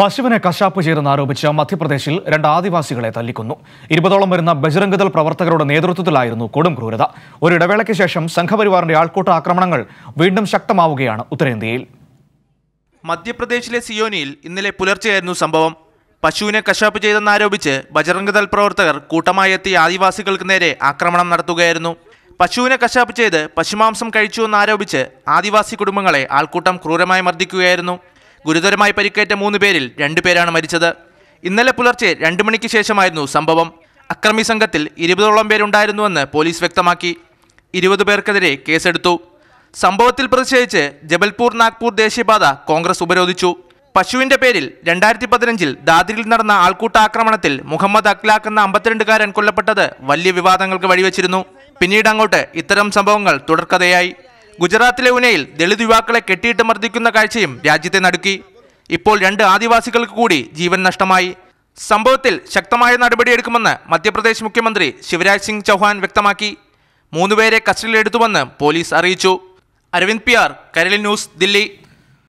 പശുവിനെ കശാപ്പ് ചെയ്തെന്ന് ആരോപിച്ച് മധ്യപ്രദേശിൽ രണ്ട് ആദിവാസികളെ തല്ലിക്കൊന്നു ഇരുപതോളം വരുന്ന ബജരംഗദൾ പ്രവർത്തകരുടെ നേതൃത്വത്തിലായിരുന്നു കൊടും ക്രൂരത ഒരിടവേളയ്ക്ക് ശേഷം സംഘപരിവാറിന്റെ ആൾക്കൂട്ട ആക്രമണങ്ങൾ വീണ്ടും ശക്തമാവുകയാണ് ഉത്തരേന്ത്യയിൽ മധ്യപ്രദേശിലെ സിയോനിയിൽ ഇന്നലെ പുലർച്ചെയായിരുന്നു സംഭവം പശുവിനെ കശാപ്പ് ചെയ്തെന്നാരോപിച്ച് ബജറംഗദൾ പ്രവർത്തകർ കൂട്ടമായി എത്തിയ ആദിവാസികൾക്ക് നേരെ ആക്രമണം നടത്തുകയായിരുന്നു പശുവിനെ കശാപ്പ് ചെയ്ത് പശുമാംസം കഴിച്ചുവെന്നാരോപിച്ച് ആദിവാസി കുടുംബങ്ങളെ ആൾക്കൂട്ടം ക്രൂരമായി മർദ്ദിക്കുകയായിരുന്നു ഗുരുതരമായി പരിക്കേറ്റ മൂന്ന് പേരിൽ രണ്ടുപേരാണ് മരിച്ചത് ഇന്നലെ പുലർച്ചെ രണ്ട് മണിക്ക് ശേഷമായിരുന്നു സംഭവം അക്രമി സംഘത്തിൽ ഇരുപതോളം പേരുണ്ടായിരുന്നുവെന്ന് പോലീസ് വ്യക്തമാക്കി ഇരുപത് പേർക്കെതിരെ കേസെടുത്തു സംഭവത്തിൽ പ്രതിഷേധിച്ച് ജബൽപൂർ നാഗ്പൂർ ദേശീയപാത കോൺഗ്രസ് ഉപരോധിച്ചു പശുവിന്റെ പേരിൽ രണ്ടായിരത്തി പതിനഞ്ചിൽ ദാദ്രിയിൽ നടന്ന ആൾക്കൂട്ട ആക്രമണത്തിൽ മുഹമ്മദ് അഖ്ലാഖ് എന്ന അമ്പത്തിരണ്ടുകാരൻ കൊല്ലപ്പെട്ടത് വലിയ വിവാദങ്ങൾക്ക് വഴിവെച്ചിരുന്നു പിന്നീട് അങ്ങോട്ട് ഇത്തരം സംഭവങ്ങൾ തുടർക്കഥയായി ഗുജറാത്തിലെ ഉനയിൽ ദളിത് യുവാക്കളെ കെട്ടിയിട്ട് മർദ്ദിക്കുന്ന കാഴ്ചയും രാജ്യത്തെ നടുക്കി ഇപ്പോൾ രണ്ട് ആദിവാസികൾക്ക് കൂടി ജീവൻ നഷ്ടമായി സംഭവത്തിൽ ശക്തമായ നടപടിയെടുക്കുമെന്ന് മധ്യപ്രദേശ് മുഖ്യമന്ത്രി ശിവരാജ് സിംഗ് ചൗഹാൻ വ്യക്തമാക്കി മൂന്നുപേരെ കസ്റ്റഡിയിലെടുത്തുവെന്ന് പോലീസ് അറിയിച്ചു Aravind P R Kairali news Delhi